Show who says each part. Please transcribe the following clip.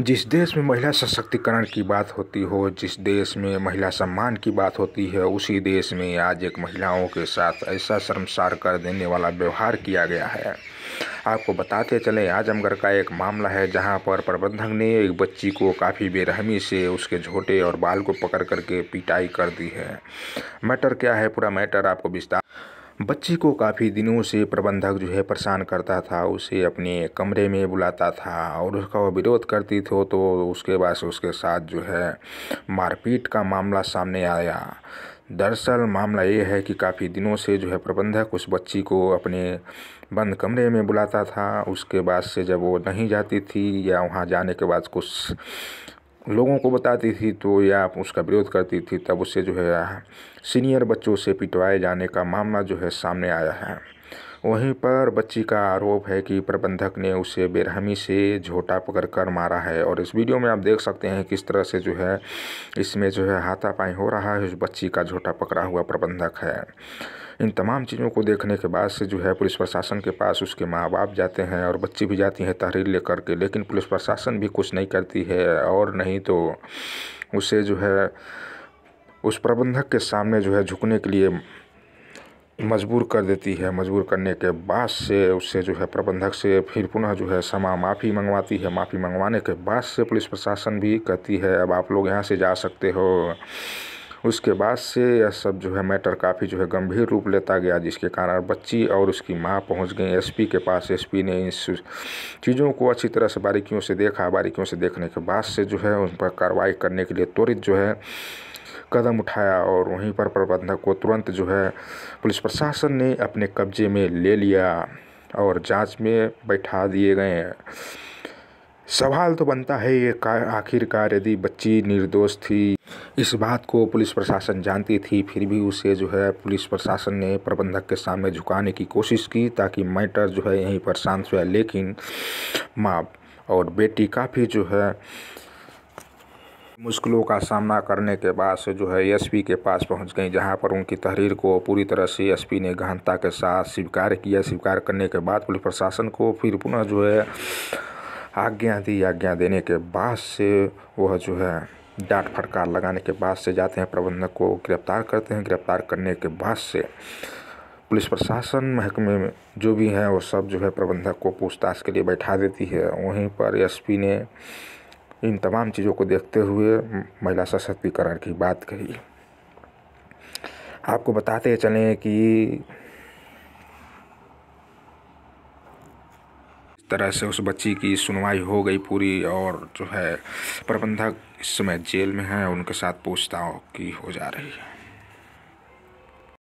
Speaker 1: जिस देश में महिला सशक्तिकरण की बात होती हो जिस देश में महिला सम्मान की बात होती है उसी देश में आज एक महिलाओं के साथ ऐसा शर्मसार कर देने वाला व्यवहार किया गया है आपको बताते चले आजमगढ़ का एक मामला है जहां पर प्रबंधक ने एक बच्ची को काफ़ी बेरहमी से उसके झोटे और बाल को पकड़ करके पिटाई कर दी है मैटर क्या है पूरा मैटर आपको विस्तार बच्चे को काफ़ी दिनों से प्रबंधक जो है परेशान करता था उसे अपने कमरे में बुलाता था और उसका वो विरोध करती थी तो उसके बाद से उसके साथ जो है मारपीट का मामला सामने आया दरअसल मामला ये है कि काफ़ी दिनों से जो है प्रबंधक उस बच्ची को अपने बंद कमरे में बुलाता था उसके बाद से जब वो नहीं जाती थी या वहाँ जाने के बाद कुछ लोगों को बताती थी तो या उसका विरोध करती थी तब उससे जो है सीनियर बच्चों से पिटवाए जाने का मामला जो है सामने आया है वहीं पर बच्ची का आरोप है कि प्रबंधक ने उसे बेरहमी से झोटा कर मारा है और इस वीडियो में आप देख सकते हैं किस तरह से जो है इसमें जो है हाथापाई हो रहा है उस बच्ची का झोटा पकड़ा हुआ प्रबंधक है इन तमाम चीज़ों को देखने के बाद से जो है पुलिस प्रशासन के पास उसके माँ बाप जाते हैं और बच्ची भी जाती हैं तहरीर ले करके लेकिन पुलिस प्रशासन भी कुछ नहीं करती है और नहीं तो उसे जो है उस प्रबंधक के सामने जो है झुकने के लिए मजबूर कर देती है मजबूर करने के बाद से उससे जो है प्रबंधक से फिर पुनः जो है समा माफ़ी मंगवाती है माफ़ी मंगवाने के बाद से पुलिस प्रशासन भी कहती है अब आप लोग यहाँ से जा सकते हो उसके बाद से यह सब जो है मैटर काफ़ी जो है गंभीर रूप लेता गया जिसके कारण बच्ची और उसकी माँ पहुँच गई एसपी के पास एसपी ने इन चीज़ों को अच्छी तरह से बारीकियों से देखा बारीकियों से देखने के बाद से जो है उन पर कार्रवाई करने के लिए त्वरित जो है कदम उठाया और वहीं पर प्रबंधक को तुरंत जो है पुलिस प्रशासन ने अपने कब्जे में ले लिया और जांच में बैठा दिए गए सवाल तो बनता है ये आखिरकार यदि बच्ची निर्दोष थी इस बात को पुलिस प्रशासन जानती थी फिर भी उसे जो है पुलिस प्रशासन ने प्रबंधक के सामने झुकाने की कोशिश की ताकि मैटर जो है यहीं पर शांत हुआ लेकिन माँ और बेटी काफ़ी जो है मुश्किलों का सामना करने के बाद से जो है एसपी के पास पहुंच गई जहां पर उनकी तहरीर को पूरी तरह से एसपी ने गहनता के साथ स्वीकार किया स्वीकार करने के बाद पुलिस प्रशासन को फिर पुनः जो है आज्ञा दी आज्ञा देने के बाद से वह जो है डांट फटकार लगाने के बाद से जाते हैं प्रबंधक को गिरफ्तार करते हैं गिरफ्तार करने के बाद से पुलिस प्रशासन महकमे में जो भी हैं वो सब जो है प्रबंधक को पूछताछ के लिए बैठा देती है वहीं पर एसपी ने इन तमाम चीज़ों को देखते हुए महिला सशक्तिकरण की बात कही आपको बताते चलें कि तरह से उस बच्ची की सुनवाई हो गई पूरी और जो है प्रबंधक इस समय जेल में हैं उनके साथ पूछताछ की हो जा रही है